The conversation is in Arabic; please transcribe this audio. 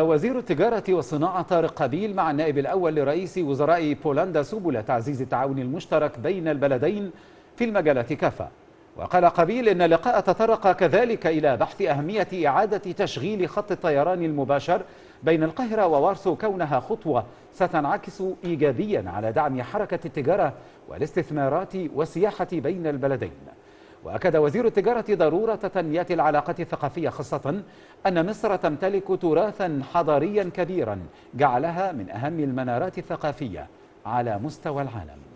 وزير التجارة والصناعة طارق قبيل مع النائب الأول لرئيس وزراء بولندا سبل تعزيز التعاون المشترك بين البلدين في المجالات كافة وقال قبيل إن اللقاء تطرق كذلك إلى بحث أهمية إعادة تشغيل خط الطيران المباشر بين القاهرة ووارسو كونها خطوة ستنعكس إيجابيا على دعم حركة التجارة والاستثمارات والسياحة بين البلدين وأكد وزير التجارة ضرورة تنمية العلاقات الثقافية خاصة أن مصر تمتلك تراثا حضاريا كبيرا جعلها من أهم المنارات الثقافية على مستوى العالم